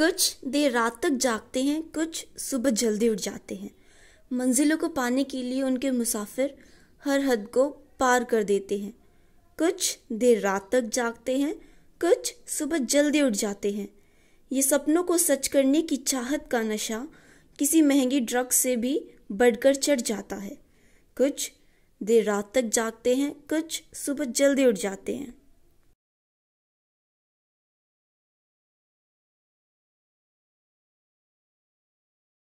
कुछ देर रात तक जागते हैं कुछ सुबह जल्दी उठ जाते हैं मंजिलों को पाने के लिए उनके मुसाफिर हर हद को पार कर देते हैं कुछ देर रात तक जागते हैं कुछ सुबह जल्दी उठ जाते हैं ये सपनों को सच करने की चाहत का नशा किसी महंगी ड्रग से भी बढ़कर चढ़ जाता है कुछ देर रात तक जागते हैं कुछ सुबह जल्दी उठ जाते हैं